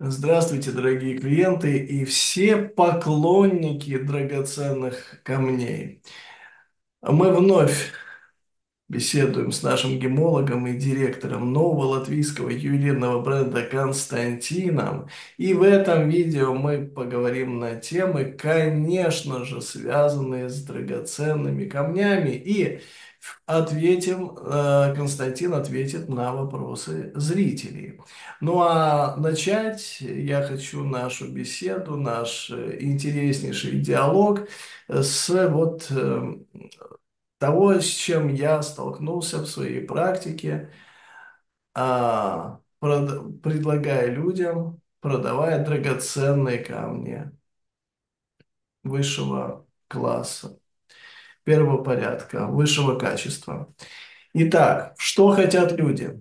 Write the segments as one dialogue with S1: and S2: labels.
S1: Здравствуйте, дорогие клиенты и все поклонники драгоценных камней. Мы вновь беседуем с нашим гемологом и директором нового латвийского ювелирного бренда Константином. И в этом видео мы поговорим на темы, конечно же, связанные с драгоценными камнями и ответим, э, Константин ответит на вопросы зрителей. Ну а начать я хочу нашу беседу, наш э, интереснейший диалог с вот э, того, с чем я столкнулся в своей практике, а, предлагая людям, продавая драгоценные камни высшего класса первого порядка, высшего качества. Итак, что хотят люди?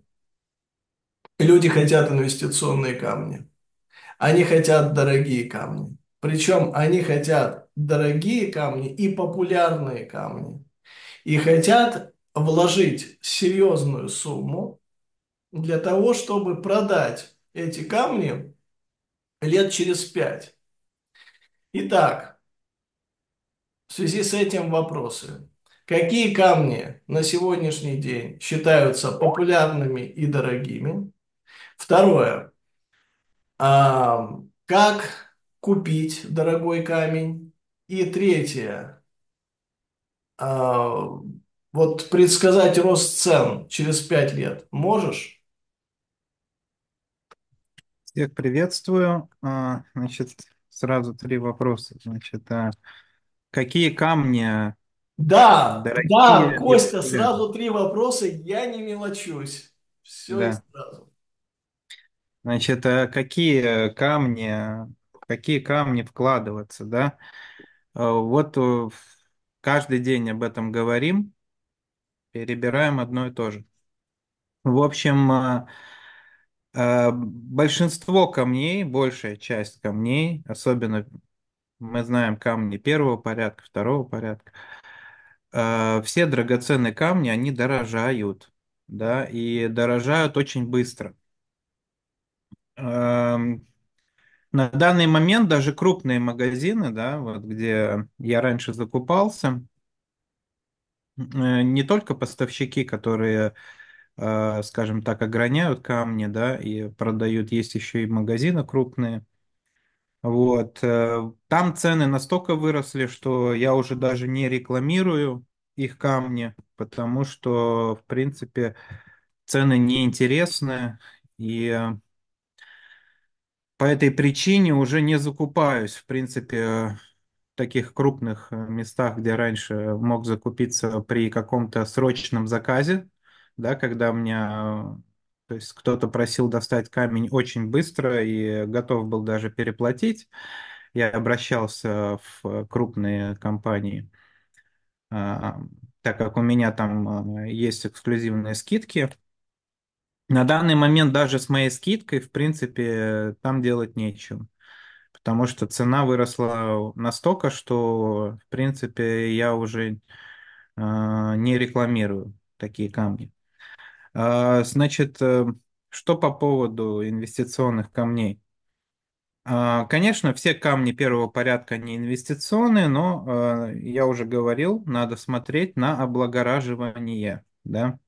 S1: Люди хотят инвестиционные камни. Они хотят дорогие камни. Причем они хотят дорогие камни и популярные камни. И хотят вложить серьезную сумму для того, чтобы продать эти камни лет через пять. Итак, в связи с этим вопросы. Какие камни на сегодняшний день считаются популярными и дорогими? Второе. А, как купить дорогой камень? И третье. А, вот предсказать рост цен через 5 лет можешь?
S2: Всех приветствую. А, значит, сразу три вопроса. Значит, а, какие камни да, дорогие, да, Костя, если... сразу
S1: три вопроса, я не мелочусь. Все да. сразу.
S2: Значит, а какие камни, какие камни вкладываться, да? Э, вот э, каждый день об этом говорим, перебираем одно и то же. В общем, большинство камней, большая часть камней, особенно мы знаем камни первого порядка, второго порядка. Э, все драгоценные камни, они дорожают, да, и дорожают очень быстро. Эм, на данный момент даже крупные магазины, да, вот где я раньше закупался, э, не только поставщики, которые, э, скажем так, ограняют камни, да, и продают, есть еще и магазины крупные – вот. Э, там цены настолько выросли, что я уже даже не рекламирую их камни, потому что, в принципе, цены неинтересны. И э, по этой причине уже не закупаюсь, в принципе, в таких крупных э, местах, где раньше мог закупиться при каком-то срочном заказе, да, когда у меня то есть кто-то просил достать камень очень быстро и готов был даже переплатить. Я обращался в крупные компании, а, так как у меня там а, есть эксклюзивные скидки. На данный момент даже с моей скидкой, в принципе, там делать нечего потому что цена выросла настолько, что, в принципе, я уже э, не рекламирую такие камни. А, значит, э, что по поводу инвестиционных камней? А, конечно, все камни первого порядка не инвестиционные, но а, я уже говорил, надо смотреть на облагораживание. Да?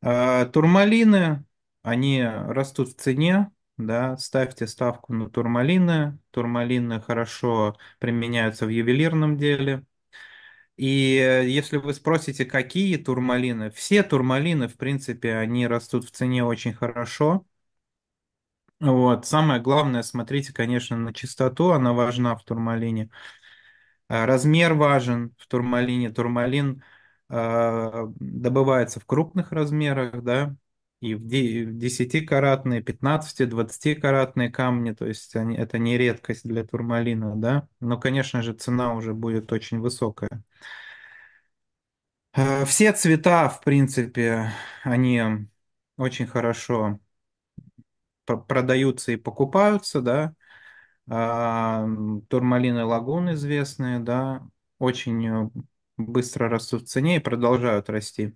S2: Турмалины, они растут в цене, да, ставьте ставку на турмалины. Турмалины хорошо применяются в ювелирном деле. И э, если вы спросите, какие турмалины, все турмалины, в принципе, они растут в цене очень хорошо. Вот. Самое главное, смотрите, конечно, на чистоту, она важна в турмалине. А, размер важен в турмалине. Турмалин э, добывается в крупных размерах, да, и в 10-каратные, 15-20-каратные камни, то есть они, это не редкость для турмалина, да, но, конечно же, цена уже будет очень высокая. Э, все цвета, в принципе, они очень хорошо продаются и покупаются, да, а, турмалины лагун известные, да, очень э, быстро растут в цене и продолжают расти.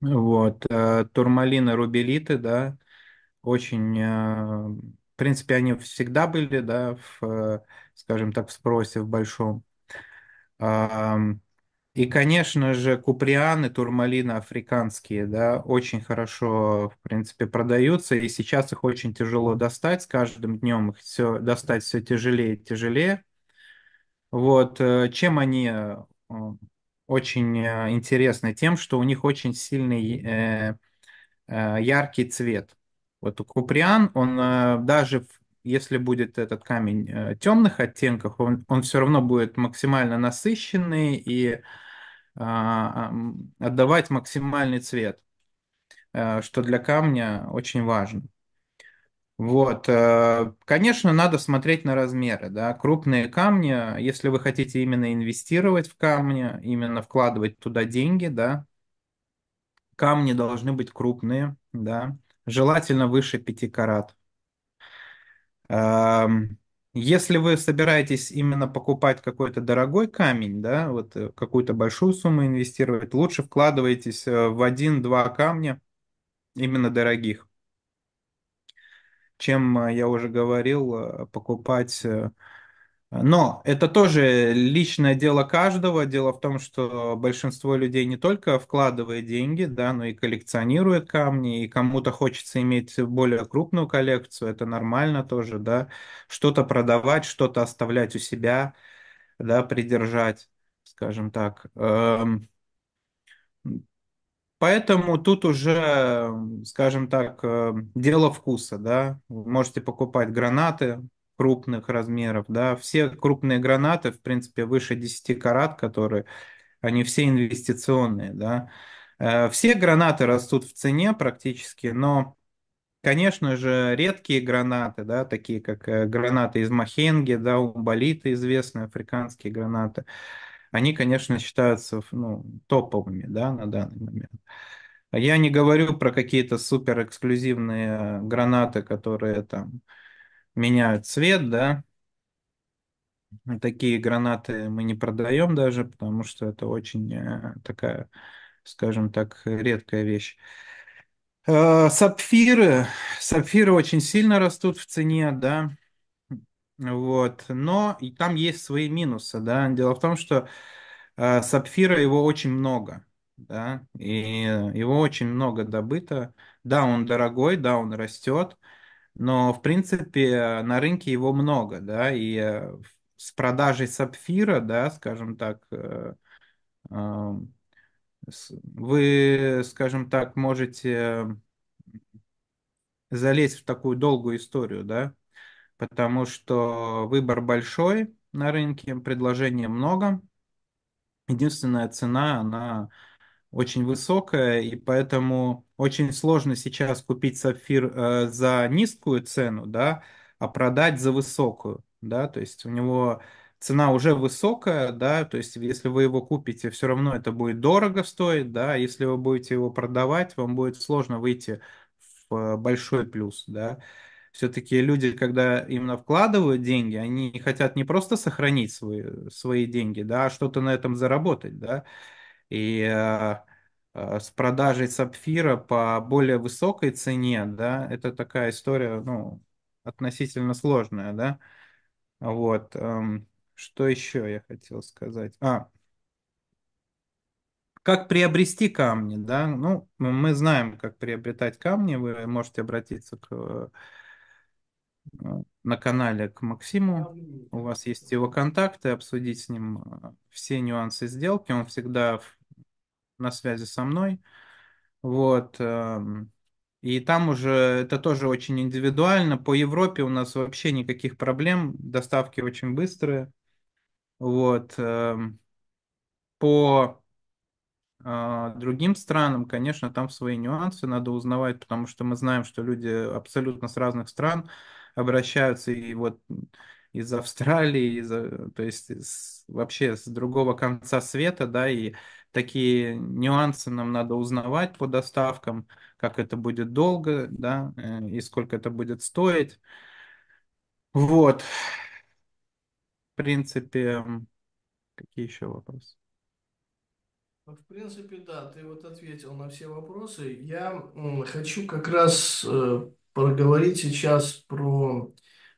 S2: Вот. Э, турмалины, рубелиты, да, очень... Э, в принципе, они всегда были, да, в, э, скажем так, в спросе в большом. И, конечно же, куприаны, турмалины африканские, да, очень хорошо, в принципе, продаются, и сейчас их очень тяжело достать, с каждым днем их все, достать все тяжелее и тяжелее. Вот, чем они очень э, интересны тем, что у них очень сильный э, э, яркий цвет. Вот у куприан, он даже если будет этот камень темных оттенков, он, он все равно будет максимально насыщенный и а, отдавать максимальный цвет, что для камня очень важно. Вот, э, конечно, надо смотреть на размеры, да, крупные камни, если вы хотите именно инвестировать в камни, именно вкладывать туда деньги, да, камни должны быть крупные, да, желательно выше 5 карат. Эм, если вы собираетесь именно покупать какой-то дорогой камень, да, вот э, какую-то большую сумму инвестировать, лучше вкладывайтесь э, в один-два камня именно дорогих чем, э, я уже говорил, э, покупать. Э, но это тоже личное дело каждого. Дело в том, что большинство людей не только вкладывает деньги, да, но и коллекционирует камни, и кому-то хочется иметь более крупную коллекцию, это нормально тоже, да, что-то продавать, что-то оставлять у себя, да, придержать, скажем так. Эм, Поэтому тут уже, скажем так, э, дело вкуса, да. Вы можете покупать гранаты крупных размеров, да. Все крупные гранаты, в принципе, выше 10 карат, которые, они все инвестиционные, да. Э, все гранаты растут в цене практически, но, конечно же, редкие гранаты, да, такие как э, гранаты из Махенги, да, умбалиты известные, африканские гранаты, они, конечно, считаются ну, топовыми да, на данный момент. А я не говорю про какие-то супер эксклюзивные гранаты, которые там меняют цвет, да. Такие гранаты мы не продаем даже, потому что это очень э, такая, скажем так, редкая вещь. Э, сапфиры, сапфиры очень сильно растут в цене, да. Вот. Но и там есть свои минусы. Да? Дело в том, что э, сапфира его очень много. Да? И его очень много добыто. Да, он дорогой, да, он растет. Но, в принципе, на рынке его много, да, и э, с продажей сапфира, да, скажем так, э, э, вы, скажем так, можете залезть в такую долгую историю, да, потому что выбор большой на рынке, предложения много. Единственная цена, она очень высокая, и поэтому очень сложно сейчас купить сапфир э, за низкую цену, да, а продать за высокую, да, то есть у него цена уже высокая, да, то есть если вы его купите, все равно это будет дорого стоить, да, если вы будете его продавать, вам будет сложно выйти в э, большой плюс, да. Все-таки люди, когда именно вкладывают деньги, они хотят не просто сохранить свои, свои деньги, да, а что-то на этом заработать, да. И э, э, с продажей сапфира по более высокой цене, да, это такая история, ну, относительно сложная, да. Вот. Э, что еще я хотел сказать? А, как приобрести камни, да? Ну, мы знаем, как приобретать камни. Вы можете обратиться к Э, на канале к Максиму. У вас есть его контакты, обсудить с ним э, все нюансы сделки. Он всегда на связи со мной. Вот. Эм, и там уже это тоже очень индивидуально. По Европе у нас вообще никаких проблем. Доставки очень быстрые. Вот. Эм, по э, другим странам, конечно, там свои нюансы надо узнавать, потому что мы знаем, что люди абсолютно с разных стран обращаются и вот из Австралии, из, э, то есть из, вообще с другого конца света, да, и такие нюансы нам надо узнавать по доставкам, как это будет долго, да, э, и сколько это будет стоить. Вот. В принципе, какие еще вопросы?
S1: Ну, в принципе, да, ты вот ответил на все вопросы. Я хочу как раз э,
S2: проговорить
S1: сейчас про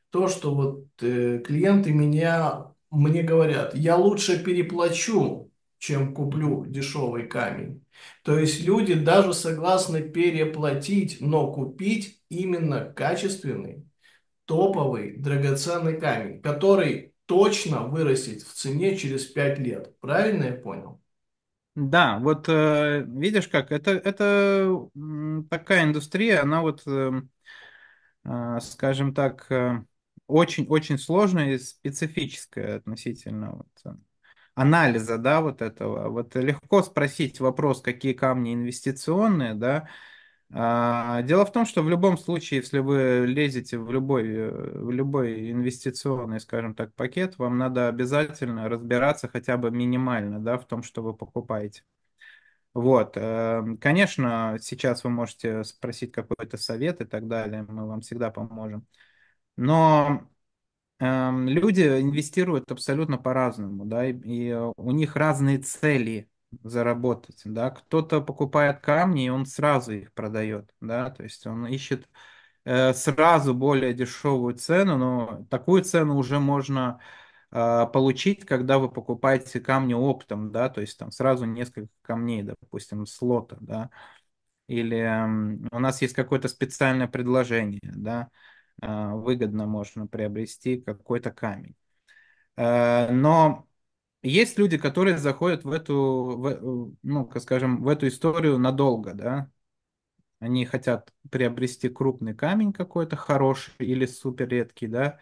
S1: то, что вот э, клиенты меня, мне говорят, я лучше переплачу, чем куплю дешевый камень. То есть люди даже согласны переплатить, но купить именно качественный, топовый, драгоценный камень, который точно вырастет в цене через 5 лет. Правильно я понял?
S2: Да, вот э, видишь как, это, это такая индустрия, она вот эм, а, скажем так, э, очень-очень сложное и специфическое относительно вот, э, анализа, да, вот этого. Вот легко спросить вопрос, какие камни инвестиционные, да. А, дело в том, что в любом случае, если вы лезете в любой, э, в любой инвестиционный, скажем так, пакет, вам надо обязательно разбираться хотя бы минимально, да, в том, что вы покупаете. Вот, эм, конечно, сейчас вы можете спросить какой-то совет и так далее, мы вам всегда поможем. Но эм, люди инвестируют абсолютно по-разному, да, и у них разные цели заработать, да, кто-то покупает камни, и он сразу их продает, да, то есть он ищет э, сразу более дешевую цену, но такую цену уже можно а, получить, когда вы покупаете камни оптом, да, то есть там сразу несколько камней, допустим, слота, да, или у нас есть какое-то специальное предложение, да, а, выгодно можно приобрести какой-то камень. А, но есть люди, которые заходят в эту, в, ну, скажем, в эту историю надолго, да, они хотят приобрести крупный камень какой-то хороший или супер редкий, да,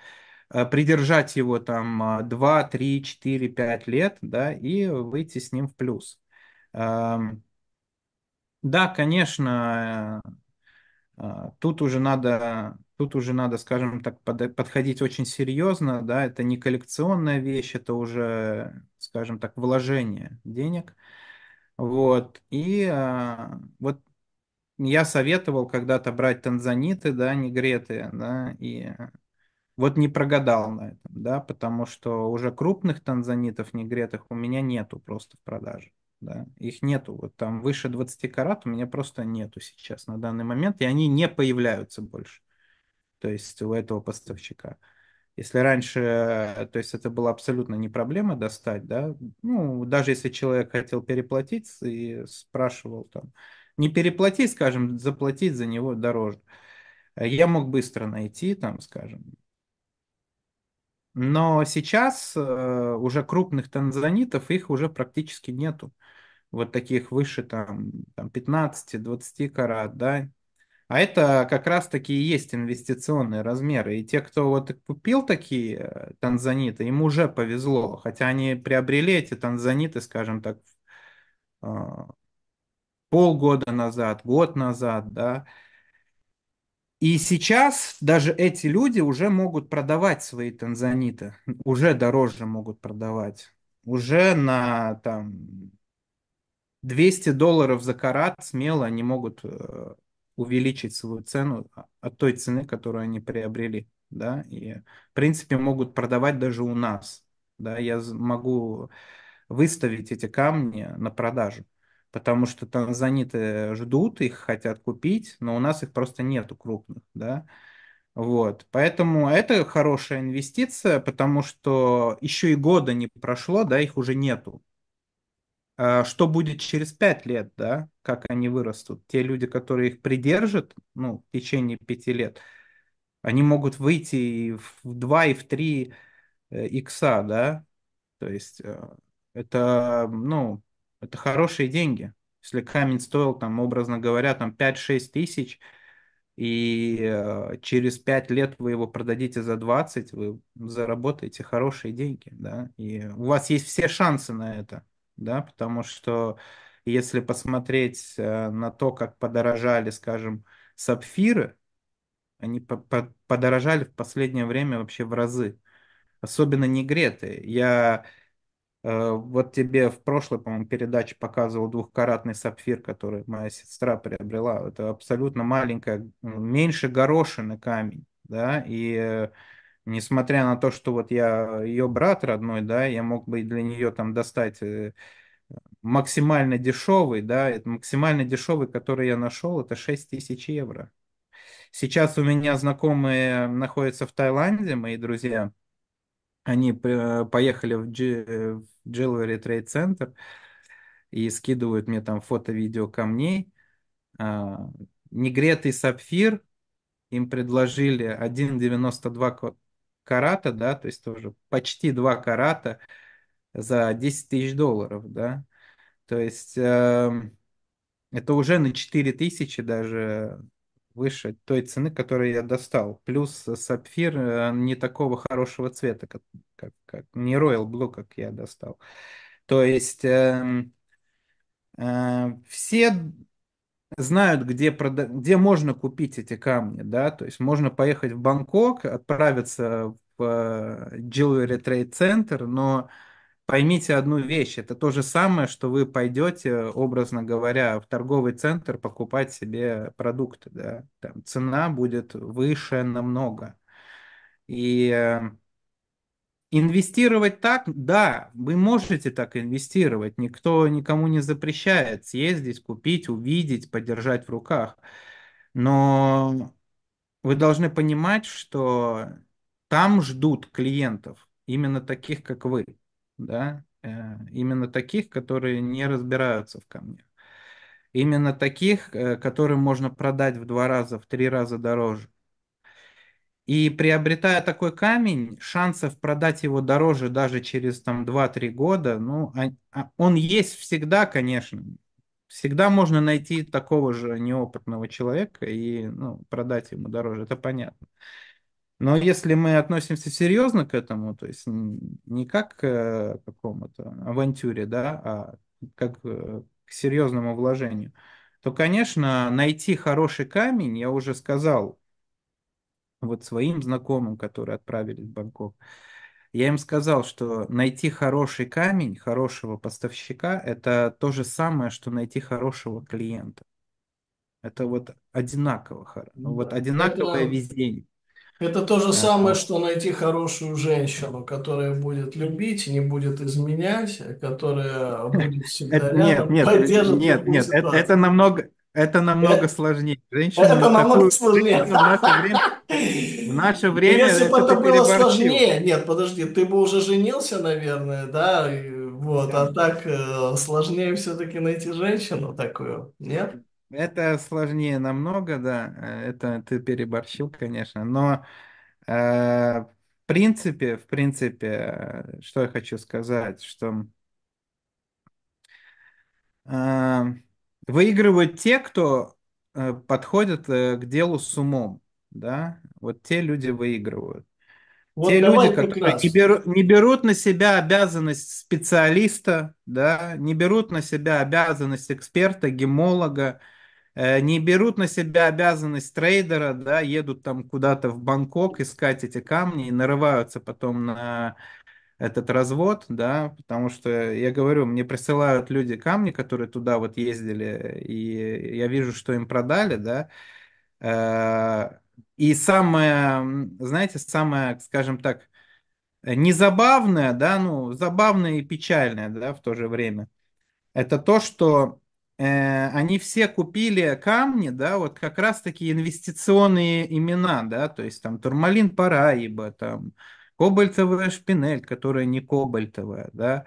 S2: Э, придержать его там 2, 3, 4, 5 лет, да, и выйти с ним в плюс. Эм, да, конечно, э, э, тут уже надо, тут уже надо, скажем так, подходить очень серьезно, да, это не коллекционная вещь, это уже, скажем так, вложение денег, вот, и вот я советовал когда-то брать танзаниты, да, негреты, да, и вот не прогадал на этом, да, потому что уже крупных танзанитов негретых у меня нету просто в продаже. Да, их нету. Вот там выше 20 карат у меня просто нету сейчас на данный момент, и они не появляются больше. То есть у этого поставщика. Если раньше, э, то есть это было абсолютно не проблема достать, да, ну, даже если человек хотел переплатить и спрашивал там, не переплатить, скажем, заплатить за него дороже, я мог быстро найти там, скажем, но сейчас э, уже крупных танзанитов их уже практически нету. Вот таких выше там, там 15-20 карат, да. А это как раз таки и есть инвестиционные размеры. И те, кто вот купил такие э, танзаниты, им уже повезло. Хотя они приобрели эти танзаниты, скажем так, э, полгода назад, год назад, да. И сейчас даже эти люди уже могут продавать свои танзаниты, уже дороже могут продавать, уже на там 200 долларов за карат смело они могут э, увеличить свою цену от той цены, которую они приобрели, да, и в принципе могут продавать даже у нас, да, я могу выставить эти камни на продажу потому что танзаниты ждут, их хотят купить, но у нас их просто нету крупных, да. Вот, поэтому это хорошая инвестиция, потому что еще и года не прошло, да, их уже нету. А что будет через пять лет, да, как они вырастут? Те люди, которые их придержат, ну, в течение пяти лет, они могут выйти и в два и в три э, икса, да, то есть э, это, ну, это хорошие деньги. Если камень стоил, там, образно говоря, там 5-6 тысяч, и э, через 5 лет вы его продадите за 20, вы заработаете хорошие деньги, да, и у вас есть все шансы на это, да, потому что если посмотреть э, на то, как подорожали, скажем, сапфиры, они по -по подорожали в последнее время вообще в разы, особенно негреты. Я Э, вот тебе в прошлой, по-моему, передаче показывал двухкаратный сапфир, который моя сестра приобрела. Это абсолютно маленькая, меньше горошины камень, да, и э, несмотря на то, что вот я э, ее брат родной, да, я мог бы для нее там достать максимально дешевый, да, максимально дешевый, который я нашел, это 6 тысяч евро. Сейчас у меня знакомые находятся в Таиланде, мои друзья, они поехали в, G, э, в Jewelry Trade Center и скидывают мне там фото-видео камней. А, негретый сапфир им предложили 1,92 карата, да, то есть тоже почти 2 карата за 10 тысяч долларов, да. То есть эм, это уже на 4 тысячи даже выше той цены, которую я достал. Плюс э, сапфир э, не такого хорошего цвета, как, как, как не Royal Blue, как я достал. То есть э, э, все знают, где, прода... где можно купить эти камни, да, то есть можно поехать в Бангкок, отправиться в э, Jewelry Trade Center, но э, поймите одну вещь, это то же самое, что вы пойдете, образно говоря, в торговый центр покупать себе продукты, да, там цена будет выше намного. И э, Инвестировать так, да, вы можете так инвестировать, никто никому не запрещает съездить, купить, увидеть, подержать в руках. Но вы должны понимать, что там ждут клиентов, именно таких, как вы да, э, именно таких, которые не разбираются в камнях. Именно таких, э, которые можно продать в два раза, в три раза дороже. И приобретая такой камень, шансов продать его дороже даже через там 2-3 года, ну, а, он есть всегда, конечно. Всегда можно найти такого же неопытного человека и ну, продать ему дороже, это понятно. Но если мы относимся серьезно к этому, то есть не как э, к какому-то авантюре, да, а как э, к серьезному вложению, то, конечно, найти хороший камень, я уже сказал вот своим знакомым, которые отправились в Бангкок, я им сказал, что найти хороший камень, хорошего поставщика, это то же самое, что найти хорошего клиента. Это вот одинаково, ну, ну, вот одинаковое это... везение.
S1: Это то же самое, что найти хорошую женщину, которая будет любить, не будет изменять, которая будет всегда это, рядом, нет, поддержит нет, нет, это, это
S2: намного, это намного это, сложнее. Женщина это намного такую, сложнее. В наше время,
S1: в наше время Если бы это было сложнее, нет, подожди, ты бы уже женился, наверное, да, вот, да. а так э, сложнее все-таки найти женщину такую,
S2: нет? Это сложнее намного, да. Э, это ты переборщил, конечно. Но э, в принципе, в принципе, э, что я хочу сказать, что э, выигрывают те, кто э, подходит э, к делу с умом, да. Вот те люди выигрывают.
S1: Вот Те люди, давай как которые не раз.
S2: берут, не берут на себя обязанность специалиста, да, не берут на себя обязанность эксперта, гемолога, Э, не берут на себя обязанность трейдера, да, едут там куда-то в Бангкок искать эти камни и нарываются потом на этот развод, да, потому что я говорю, мне присылают люди камни, которые туда вот ездили, и я вижу, что им продали, да, э, и самое, знаете, самое, скажем так, незабавное, да, ну, забавное и печальное, да, в то же время, это то, что Э, они все купили камни, да, вот как раз такие инвестиционные имена, да, то есть там турмалин параиба, там кобальтовая шпинель, которая не кобальтовая, да,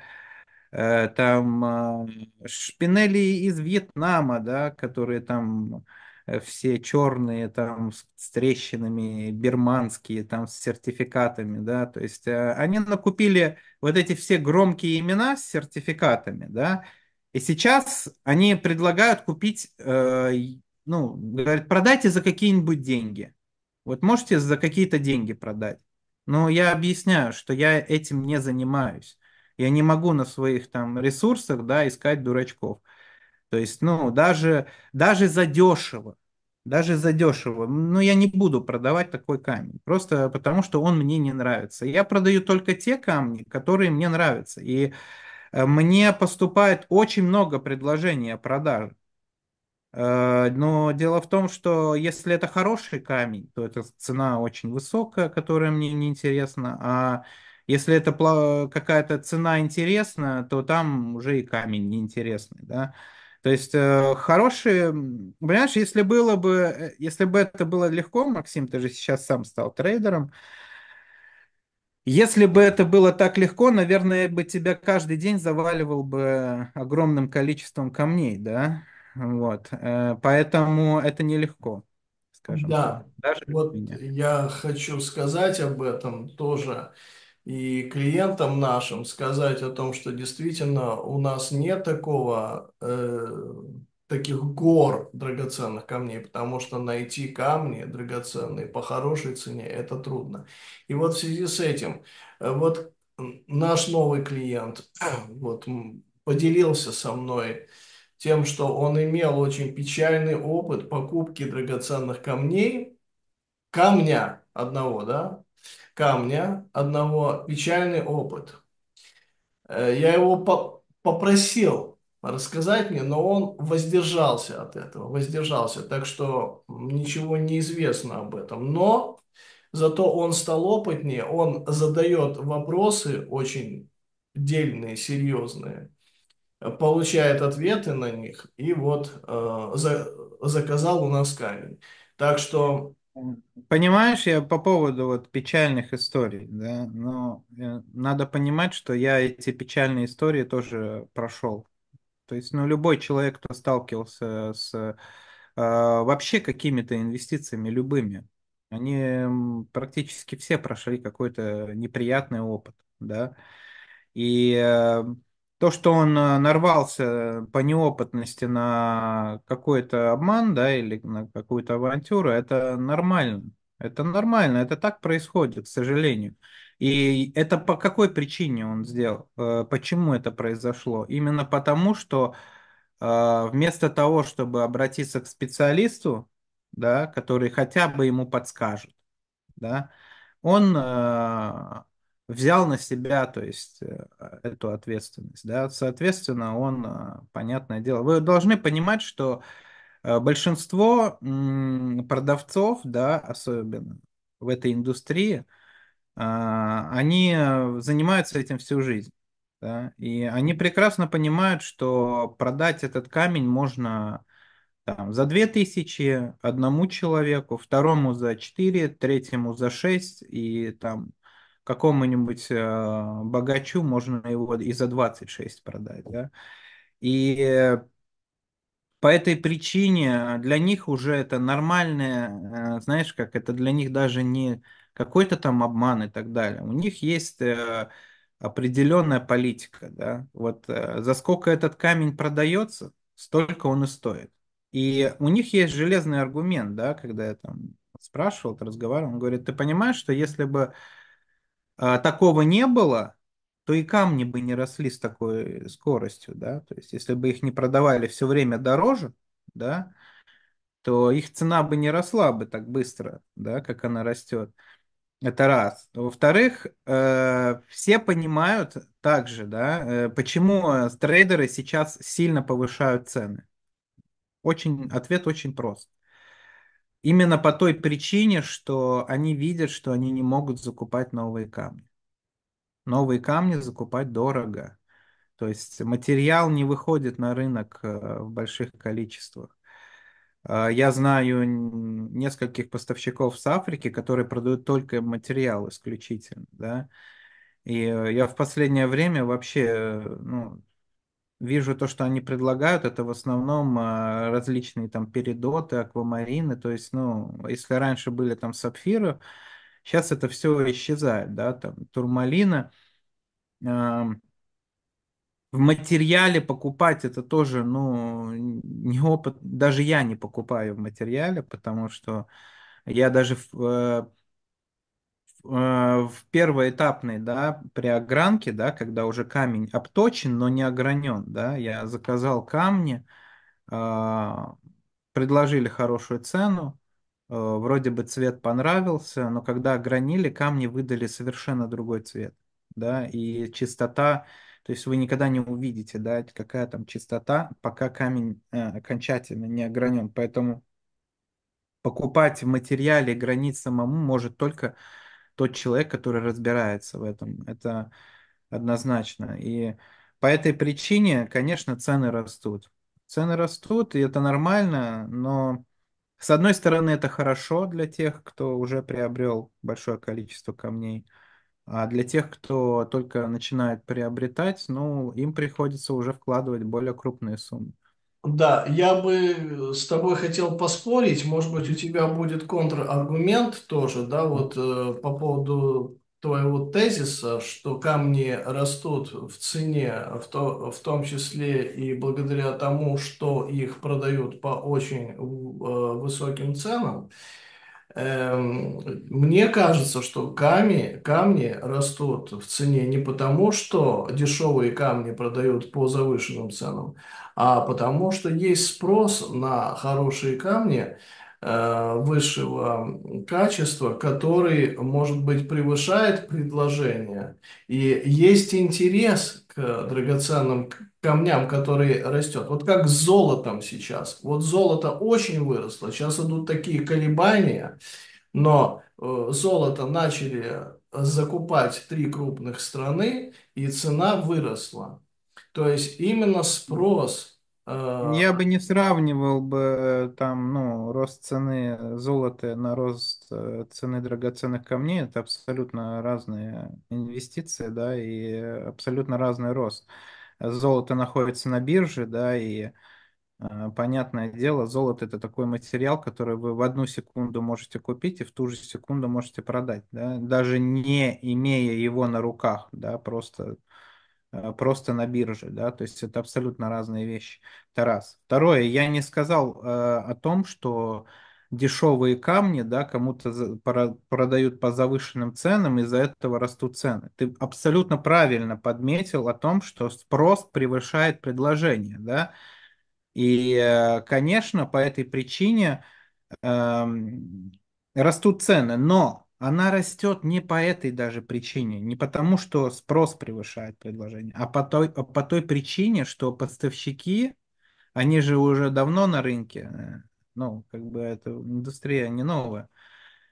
S2: э, там э, шпинели из Вьетнама, да, которые там все черные, там с трещинами, бирманские, там с сертификатами, да, то есть они накупили вот эти все громкие имена с сертификатами, да, и сейчас они предлагают купить, э, ну, говорят, продайте за какие-нибудь деньги. Вот можете за какие-то деньги продать. Но я объясняю, что я этим не занимаюсь. Я не могу на своих там ресурсах, да, искать дурачков. То есть, ну, даже, даже за задешево, даже за задешево, ну, я не буду продавать такой камень, просто потому что он мне не нравится. Я продаю только те камни, которые мне нравятся. И мне поступает очень много предложений о продаже. Э, но дело в том, что если это хороший камень, то эта цена очень высокая, которая мне не интересна. А если это какая-то цена интересна, то там уже и камень неинтересный. Да? То есть э, хорошие, понимаешь, если было бы, э, если бы это было легко, Максим, ты же сейчас сам стал трейдером, если бы это было так легко, наверное, бы тебя каждый день заваливал бы огромным количеством камней, да? Вот. Э, поэтому это нелегко, скажем да. так. Даже вот я
S1: хочу сказать об этом тоже и клиентам нашим сказать о том, что действительно у нас нет такого э, таких гор драгоценных камней, потому что найти камни драгоценные по хорошей цене – это трудно. И вот в связи с этим, э, вот наш новый клиент вот, поделился со мной тем, что он имел очень печальный опыт покупки драгоценных камней, камня одного, да, камня одного, печальный опыт. Э, я его по попросил рассказать мне, но он воздержался от этого, воздержался, так что ничего не известно об этом. Но зато он стал опытнее, он задает вопросы очень дельные, серьезные, получает ответы на них и вот э, за, заказал у нас камень. Так что...
S2: Понимаешь, я по поводу вот печальных историй, да, но э, надо понимать, что я эти печальные истории тоже прошел. То есть, ну, любой человек, кто сталкивался с э, вообще какими-то инвестициями, любыми, они практически все прошли какой-то неприятный опыт, да. И э, то, что он э, нарвался по неопытности на какой-то обман, да, или на какую-то авантюру, это нормально. Это нормально, это так происходит, к сожалению. И это по какой причине он сделал? Э, почему это произошло? Именно потому, что э, вместо того, чтобы обратиться к специалисту, да, который хотя бы ему подскажет, да, он э, взял на себя, то есть, эту ответственность, да, соответственно, он, понятное дело, вы должны понимать, что большинство продавцов, да, особенно в этой индустрии, а, они э, занимаются этим всю жизнь. Да? И они прекрасно понимают, что продать этот камень можно там, за 2000 одному человеку, второму за 4, третьему за 6 и там какому-нибудь э, богачу можно его и за 26 продать. Да? И э, по этой причине для них уже это нормальное, э, знаешь, как это для них даже не какой-то там обман и так далее. У них есть э, определенная политика, да, вот э, за сколько этот камень продается, столько он и стоит. И у них есть железный аргумент, да, когда я там спрашивал, разговаривал, он говорит, ты понимаешь, что если бы а, такого не было, то и камни бы не росли с такой скоростью, да, то есть если бы их не продавали все время дороже, да, то их цена бы не росла бы так быстро, да, как она растет. Это раз. Во-вторых, э, все понимают также, да, э, почему э, трейдеры сейчас сильно повышают цены. Очень, ответ очень прост. Именно по той причине, что они видят, что они не могут закупать новые камни. Новые камни закупать дорого. То есть материал не выходит на рынок в больших количествах. А, я знаю нескольких поставщиков с Африки, которые продают только материал исключительно, да. И э, я в последнее время вообще э, ну, вижу то, что они предлагают, это в основном а, различные там передоты, аквамарины, то есть, ну, если раньше были там сапфиры, сейчас это все исчезает, да, там турмалина, в материале покупать это тоже, ну, не опыт. Даже я не покупаю в материале, потому что я даже в, э, э, в первоэтапной, да, при огранке, да, когда уже камень обточен, но не огранен, да, я заказал камни, а, предложили хорошую цену, э, вроде бы цвет понравился, но когда огранили, камни выдали совершенно другой цвет, да, и чистота то есть вы никогда не увидите, да, какая там чистота, пока камень э, окончательно не огранен. Поэтому покупать в материале гранит самому может только тот человек, который разбирается в этом. Это однозначно. И по этой причине, конечно, цены растут. Цены растут, и это нормально, но с одной стороны, это хорошо для тех, кто уже приобрел большое количество камней – а для тех, кто только начинает приобретать, ну, им приходится уже вкладывать более крупные суммы.
S1: Да, я бы с тобой хотел поспорить, может быть, у тебя будет контраргумент тоже, да, вот э, по поводу твоего тезиса, что камни растут в цене, а в, то, в том числе и благодаря тому, что их продают по очень э, высоким ценам. Эм, мне кажется, что камни, камни растут в цене не потому, что дешевые камни продают по завышенным ценам, а потому что есть спрос на хорошие камни э, высшего качества, который, может быть, превышает предложение. И есть интерес к драгоценным камням, которые растет. Вот как с золотом сейчас. Вот золото очень выросло. Сейчас идут такие колебания, но э, золото начали закупать три крупных страны, и цена выросла. То есть именно спрос а, Я
S2: бы не сравнивал бы э, там, ну, рост цены золота на рост э, цены драгоценных камней. Это абсолютно разные инвестиции, да, и абсолютно разный рост. Золото находится на бирже, да, и э, Понятное дело, золото это такой материал, который вы в одну секунду можете купить и в ту же секунду можете продать, да? даже не имея его на руках, да, просто Э, просто на бирже, да, то есть это абсолютно разные вещи. Это раз. Второе, я не сказал э, о том, что дешевые камни, да, кому-то продают по завышенным ценам, из-за этого растут цены. Ты абсолютно правильно подметил о том, что спрос превышает предложение, да, и, э, конечно, по этой причине э, растут цены, но она растет не по этой даже причине, не потому, что спрос превышает предложение, а по той, по той причине, что поставщики, они же уже давно на рынке, э, ну, как бы эта индустрия не новая,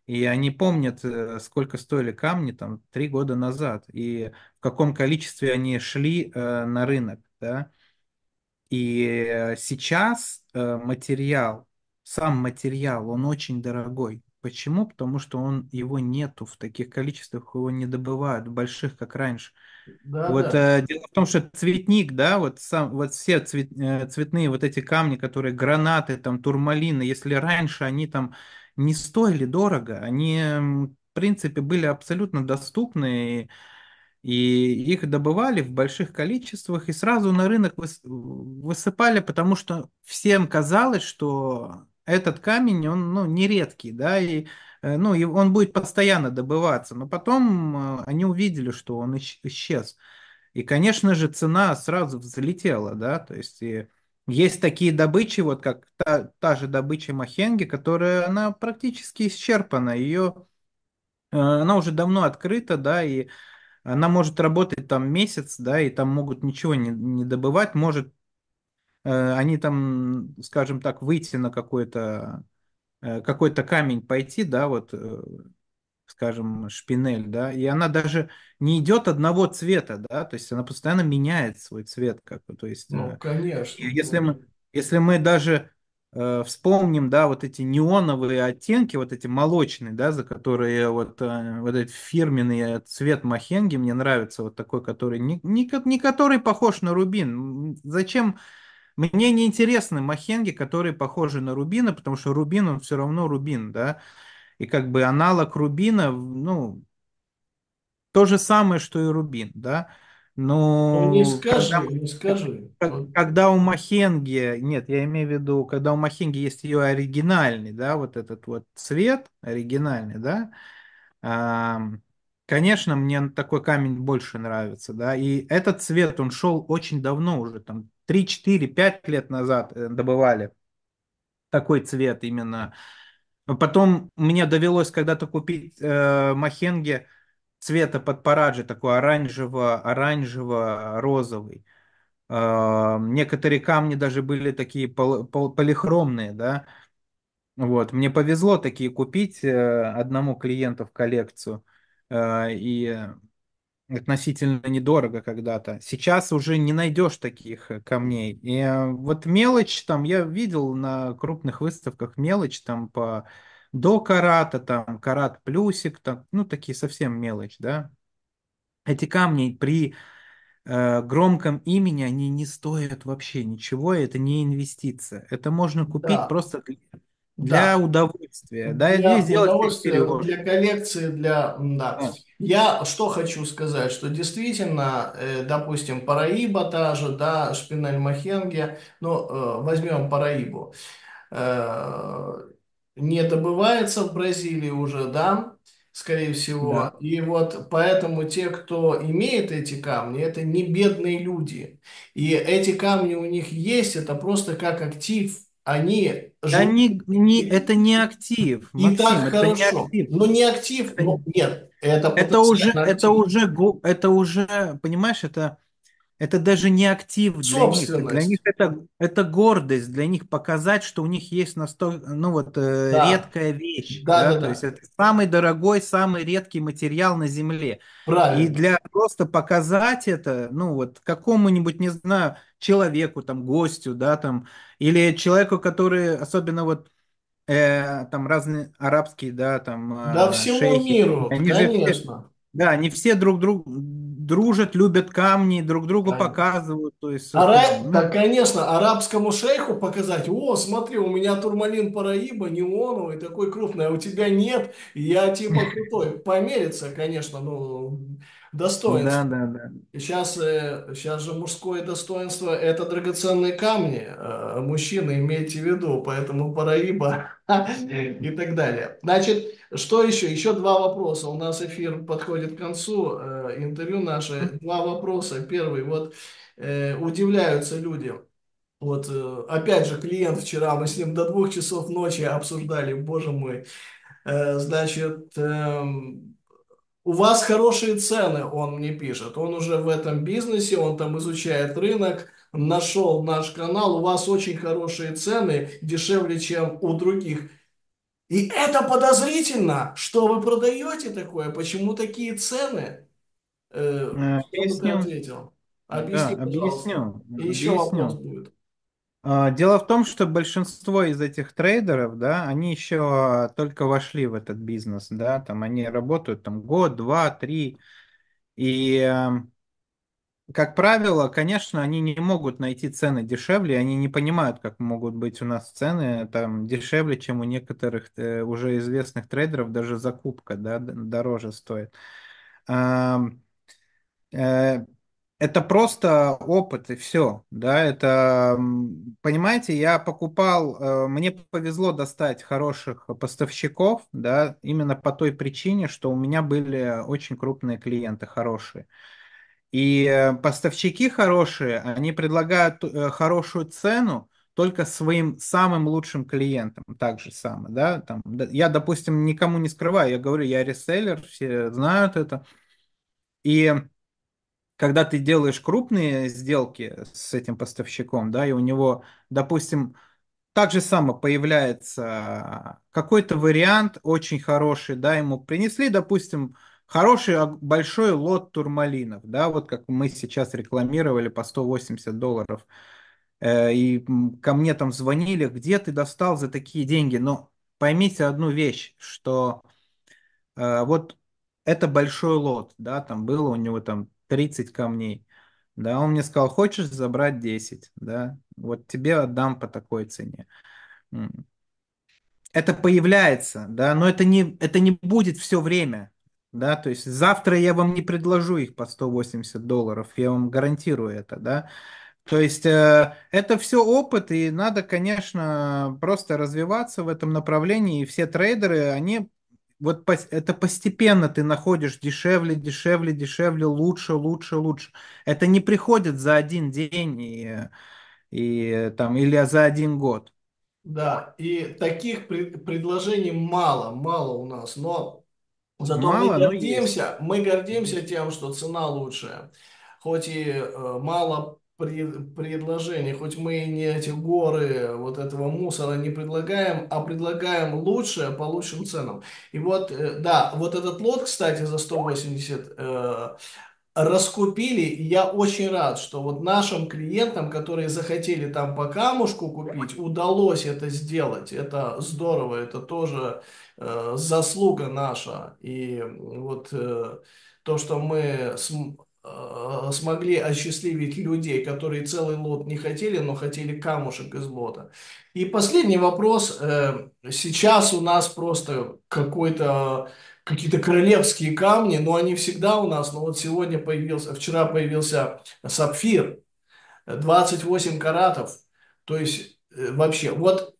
S2: и они помнят, э, сколько стоили камни там три года назад, и в каком количестве они шли э, на рынок, да. И э, сейчас э, материал, сам материал, он очень дорогой, Почему? Потому что он, его нету в таких количествах, его не добывают, больших, как раньше.
S1: Да, вот да. Э,
S2: дело в том, что цветник, да, вот сам, вот все цвет, э, цветные вот эти камни, которые гранаты, там, турмалины, если раньше они там не стоили дорого, они, в принципе, были абсолютно доступны, и, и их добывали в больших количествах, и сразу на рынок высыпали, потому что всем казалось, что этот камень, он ну, нередкий, да, и э, ну, и он будет постоянно добываться, но потом э, они увидели, что он исчез. И, конечно же, цена сразу взлетела, да, то есть и есть такие добычи, вот как та, та же добыча Махенги, которая, она практически исчерпана, ее, э, она уже давно открыта, да, и она может работать там месяц, да, и там могут ничего не, не добывать, может Э, они там, скажем так, выйти на какой-то э, какой-то камень пойти, да, вот, э, скажем, шпинель, да, и она даже не идет одного цвета, да, то есть она постоянно меняет свой цвет, как бы, то есть... Ну, конечно. Если ну. мы, если мы даже э, вспомним, да, вот эти неоновые оттенки, вот эти молочные, да, за которые вот, э, вот этот фирменный цвет махенги, мне нравится вот такой, который не, не, не который похож на рубин. Зачем мне не интересны махенги, которые похожи на рубины, потому что рубин, он все равно рубин, да. И как бы аналог рубина, ну, то же самое, что и рубин, да. Но ну, не скажи,
S1: когда, не скажи.
S2: Когда у Махенги, нет, я имею в виду, когда у Махенги есть ее оригинальный, да, вот этот вот цвет оригинальный, да, а, конечно, мне такой камень больше нравится, да, и этот цвет, он шел очень давно уже, там, 3, 4, 5 лет назад э, добывали такой цвет именно. Потом мне довелось когда-то купить э, махенге цвета под параджи, такой оранжево-оранжево-розовый. Э, некоторые камни даже были такие пол, пол, полихромные, да. Вот, мне повезло такие купить э, одному клиенту в коллекцию. Э, и относительно недорого когда-то. Сейчас уже не найдешь таких э, камней. И э, вот мелочь там, я видел на крупных выставках мелочь там по до карата, там карат плюсик, там, ну такие совсем мелочь, да. Эти камни при э, громком имени, они не стоят вообще ничего, это не инвестиция. Это можно купить да. просто для да. удовольствия, да, для или удовольствия, для
S1: коллекции, для, да. А. Я что хочу сказать, что действительно, э, допустим, Параиба та же, да, Шпинель Махенге, ну, возьмем Параибу, э, не добывается в Бразилии уже, да, скорее всего, да. и вот поэтому те, кто имеет эти камни, это не бедные люди, и эти камни у них есть, это просто как актив,
S2: они... Да жив... не, не, это не актив, И так это хорошо. не актив. Ну не актив, это, нет, это, это уже, актив. это уже, это уже, понимаешь, это это даже не актив для них. Для них это, это гордость, для них показать, что у них есть настолько, ну вот, э, да. редкая вещь. Да, да, да, то да. есть это самый дорогой, самый редкий материал на Земле. Правильно. И для просто показать это, ну вот, какому-нибудь, не знаю, человеку, там, гостю, да, там, или человеку, который, особенно вот, э, там, разные арабские, да, там, Да, э, всему шейхи, миру, они конечно. Же, да, они все друг друг дружат, любят камни, друг другу Конечно. показывают. То есть, Ара... ну... Да, конечно, арабскому шейху показать, о,
S1: смотри, у меня турмалин Параиба, неоновый, такой крупный, а у тебя нет, я типа крутой. Помериться, конечно, но. Ну, достоинство. Да, да, да. Сейчас, э, сейчас же мужское достоинство – это драгоценные камни. Э, мужчины, имейте в виду, поэтому параиба и так далее. Значит, что еще? Еще два вопроса. У нас эфир подходит к концу, э, интервью наше. Два вопроса. Первый. Вот удивляются люди. Вот, опять же, клиент вчера, мы с ним до двух часов ночи обсуждали, боже мой. Значит, эм, у вас хорошие цены, он мне пишет. Он уже в этом бизнесе, он там изучает рынок, нашел наш канал. У вас очень хорошие цены, дешевле, чем у других. И это подозрительно, что вы продаете такое, почему такие цены? Э, что э, ты ответил? Объясни, да, пожалуйста. объясню. И еще объясню. вопрос будет.
S2: А, дело в том, что большинство из этих трейдеров, да, они еще только вошли в этот бизнес, да, там они работают там год, два, три, и, эм, как правило, конечно, они не могут найти цены дешевле, они не понимают, как могут быть у нас цены там дешевле, чем у некоторых э, уже известных трейдеров, даже закупка, да, дороже стоит э, это просто опыт и все, да, это, понимаете, я покупал, э, мне повезло достать хороших поставщиков, да, именно по той причине, что у меня были очень крупные клиенты хорошие. И э, поставщики хорошие, они предлагают э, хорошую цену только своим самым лучшим клиентам, так же самое, да, там, я, допустим, никому не скрываю, я говорю, я реселлер, все знают это, и когда ты делаешь крупные сделки с этим поставщиком, да, и у него, допустим, так же само появляется какой-то вариант очень хороший, да, ему принесли, допустим, хороший а, большой лот турмалинов, да, вот как мы сейчас рекламировали по 180 долларов, э, и ко мне там звонили, где ты достал за такие деньги, но поймите одну вещь, что э, вот это большой лот, да, там было у него там 30 камней. Да, он мне сказал, хочешь забрать 10, да, вот тебе отдам по такой цене. Это появляется, да, но это не, это не будет все время, да, то есть завтра я вам не предложу их по 180 долларов, я вам гарантирую это, да, то есть э, это все опыт, и надо, конечно, просто развиваться в этом направлении, и все трейдеры, они вот это постепенно ты находишь дешевле, дешевле, дешевле, лучше, лучше, лучше. Это не приходит за один день и, и там или за один год.
S1: Да, и таких пред предложений мало, мало у нас, но
S2: зато мало, мы гордимся,
S1: мы гордимся тем, что цена лучшая. Хоть и э, мало пред, предложений. Хоть мы и не эти горы вот этого мусора не предлагаем, а предлагаем лучшее по лучшим ценам. И вот, э, да, вот этот лот, кстати, за 180 э, раскупили, и я очень рад, что вот нашим клиентам, которые захотели там по камушку купить, удалось это сделать. Это здорово, это тоже э, заслуга наша. И вот э, то, что мы с, Э, смогли осчастливить людей, которые целый лот не хотели, но хотели камушек из лота. И последний вопрос. Э, сейчас у нас просто какой-то какие-то королевские камни, но они всегда у нас. Но вот сегодня появился, вчера появился сапфир, 28 каратов. То есть э, вообще, вот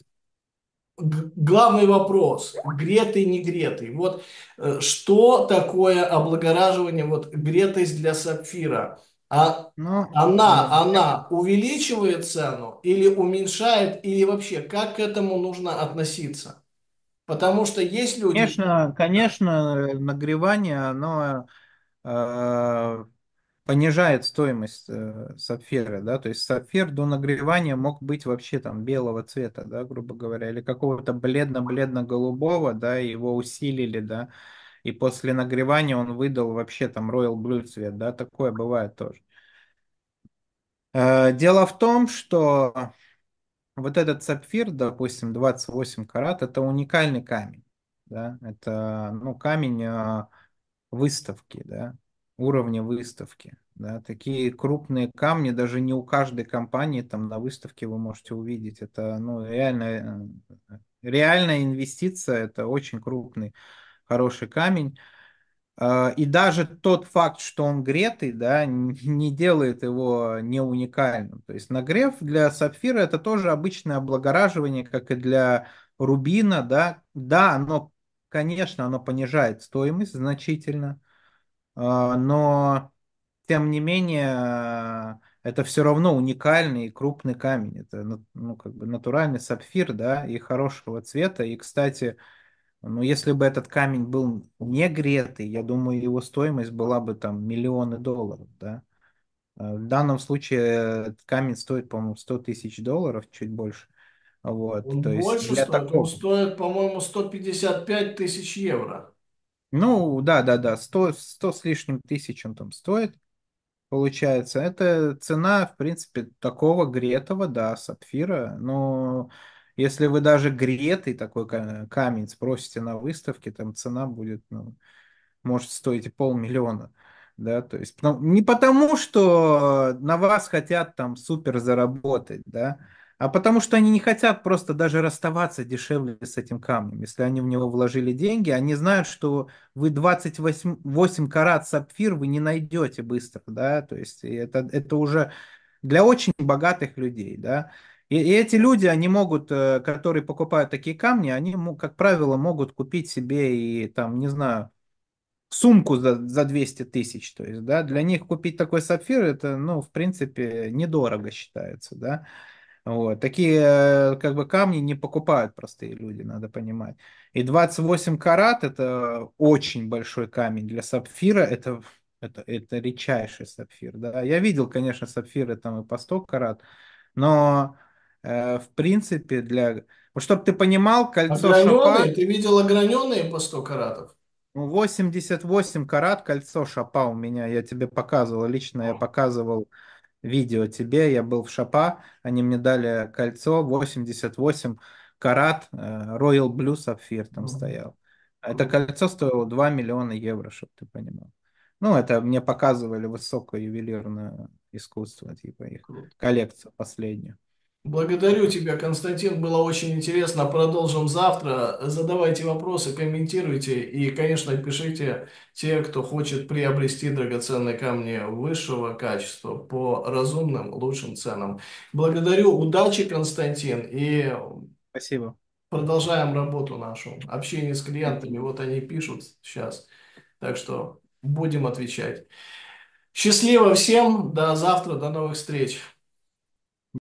S1: главный вопрос, гретый, не гретый. Вот э, что такое облагораживание, вот гретость для сапфира? А Но... Ну, она, э, она увеличивает цену или уменьшает, или вообще как к этому нужно относиться?
S2: Потому что есть люди... Конечно, конечно, э, нагревание, оно понижает стоимость э, сапфира, да, то есть сапфир до нагревания мог быть вообще там белого цвета, да, грубо говоря, или какого-то бледно-бледно-голубого, да, его усилили, да, и после нагревания он выдал вообще там Royal Blue цвет, да, такое бывает тоже. Э, дело в том, что вот этот сапфир, допустим, 28 карат, это уникальный камень, да, это, ну, камень э, выставки, да, уровня выставки. Да, такие крупные камни даже не у каждой компании там на выставке вы можете увидеть. Это ну, реально, э, реальная инвестиция, это очень крупный, хороший камень. А, и даже тот факт, что он гретый, да, не делает его не уникальным. То есть нагрев для сапфира это тоже обычное облагораживание, как и для рубина, да. Да, оно, конечно, оно понижает стоимость значительно, а, но тем не менее это все равно уникальный и крупный камень. Это ну, как бы натуральный сапфир, да, и хорошего цвета. И, кстати, ну, если бы этот камень был не гретый, я думаю, его стоимость была бы там миллионы долларов, да. А, в данном случае камень стоит, по-моему, 100 тысяч долларов, чуть больше. Вот, Он ну, то больше есть для стоит, такого... он
S1: ну, стоит, по-моему, 155 тысяч евро.
S2: Ну, да, да, да, 100, 100 с лишним тысяч он там стоит, получается. Это цена, в принципе, такого гретого, да, сапфира. Но если вы даже гретый такой камень спросите на выставке, там цена будет, ну, может стоить и полмиллиона. Да, то есть не потому, что э, на вас хотят там супер заработать, да, а потому что они не хотят просто даже расставаться дешевле с этим камнем. Если они в него вложили деньги, они знают, что вы 28 карат сапфир вы не найдете быстро, да, то есть это, это уже для очень богатых людей, да. И, и эти люди, они могут, э, которые покупают такие камни, они, как правило, могут купить себе и там, не знаю, сумку за, за 200 тысяч, то есть, да, для них купить такой сапфир, это, ну, в принципе, недорого считается, да. Вот. Такие э, как бы камни не покупают простые люди, надо понимать. И 28 карат – это очень большой камень для сапфира, это, это, это редчайший сапфир. Да? Я видел, конечно, сапфиры там и по 100 карат, но э, в принципе для... Вот чтобы ты понимал, кольцо ограненные? Ты
S1: видел ограненные по 100 каратов?
S2: 88 ну, карат кольцо шапа у меня, я тебе показывал, лично я показывал видео тебе. Я был в Шапа, они мне дали кольцо 88 карат, э, Royal Blue Sapphire там mm-hmm. стоял. Это кольцо стоило 2 миллиона евро, чтобы ты понимал. Ну, это мне показывали высокое ювелирное искусство, типа их коллекцию последнюю.
S1: Благодарю тебя, Константин. Было очень интересно. Продолжим завтра. Задавайте вопросы, комментируйте и, конечно, пишите те, кто хочет приобрести драгоценные камни высшего качества по разумным, лучшим ценам. Благодарю. Удачи, Константин. И Спасибо. Продолжаем работу нашу. Общение с клиентами. Вот они пишут сейчас. Так что будем отвечать. Счастливо всем. До завтра. До новых встреч.